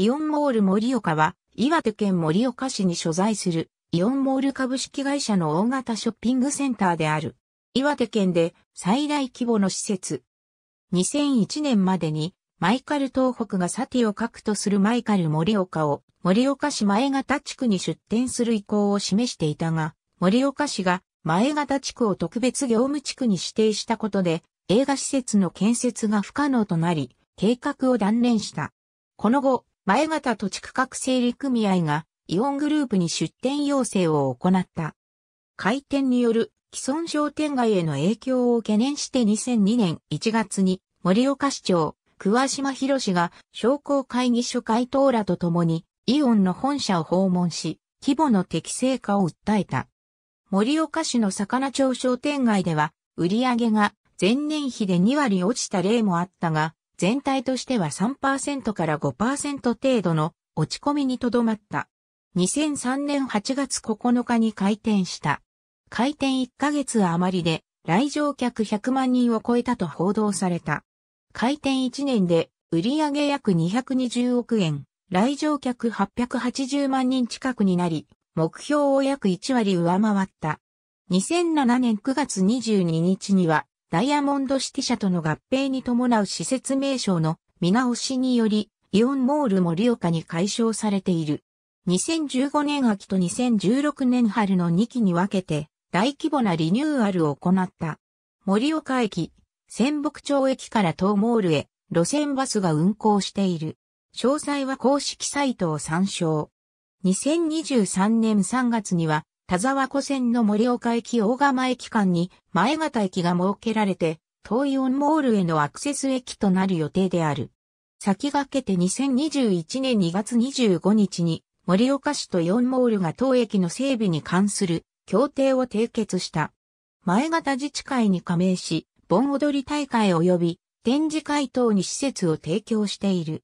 イオンモール盛岡は、岩手県盛岡市に所在する、イオンモール株式会社の大型ショッピングセンターである。岩手県で最大規模の施設。2001年までに、マイカル東北がサティを核とするマイカル盛岡を、盛岡市前方地区に出店する意向を示していたが、盛岡市が前方地区を特別業務地区に指定したことで、映画施設の建設が不可能となり、計画を断念した。この後、前型土地区画整理組合がイオングループに出店要請を行った。開店による既存商店街への影響を懸念して2002年1月に盛岡市長、桑島博士が商工会議所会頭らと共にイオンの本社を訪問し、規模の適正化を訴えた。盛岡市の魚町商店街では売り上げが前年比で2割落ちた例もあったが、全体としては3%から5%程度の落ち込みにとどまった。2003年8月9日に開店した。開店1ヶ月余りで来場客100万人を超えたと報道された。開店1年で売上約220億円、来場客880万人近くになり、目標を約1割上回った。2007年9月22日にはダイヤモンドシティ社との合併に伴う施設名称の見直しにより、イオンモール盛岡に解消されている。2015年秋と2016年春の2期に分けて、大規模なリニューアルを行った。盛岡駅、仙北町駅から東モールへ、路線バスが運行している。詳細は公式サイトを参照。2023年3月には田沢湖線の盛岡駅大釜駅間に前方駅が設けられて、東イオンモールへのアクセス駅となる予定である。先駆けて2021年2月25日に、盛岡市とイオンモールが当駅の整備に関する協定を締結した。前方自治会に加盟し、盆踊り大会及び展示会等に施設を提供している。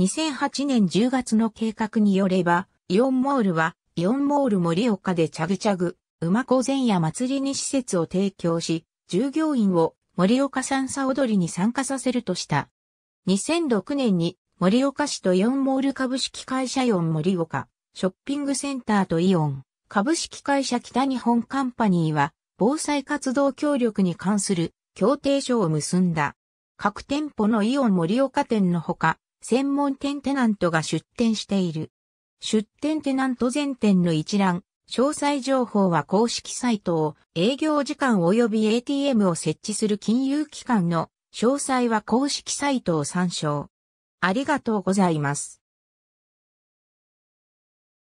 2008年10月の計画によれば、イオンモールはイオンモール盛岡でチャグチャグ、馬子前夜祭りに施設を提供し、従業員を盛岡三叉踊りに参加させるとした。2006年に盛岡市とイオンモール株式会社イオン盛岡、ショッピングセンターとイオン、株式会社北日本カンパニーは、防災活動協力に関する協定書を結んだ。各店舗のイオン盛岡店のほか、専門店テナントが出店している。出店テナント全店の一覧、詳細情報は公式サイトを、営業時間及び ATM を設置する金融機関の詳細は公式サイトを参照。ありがとうございます。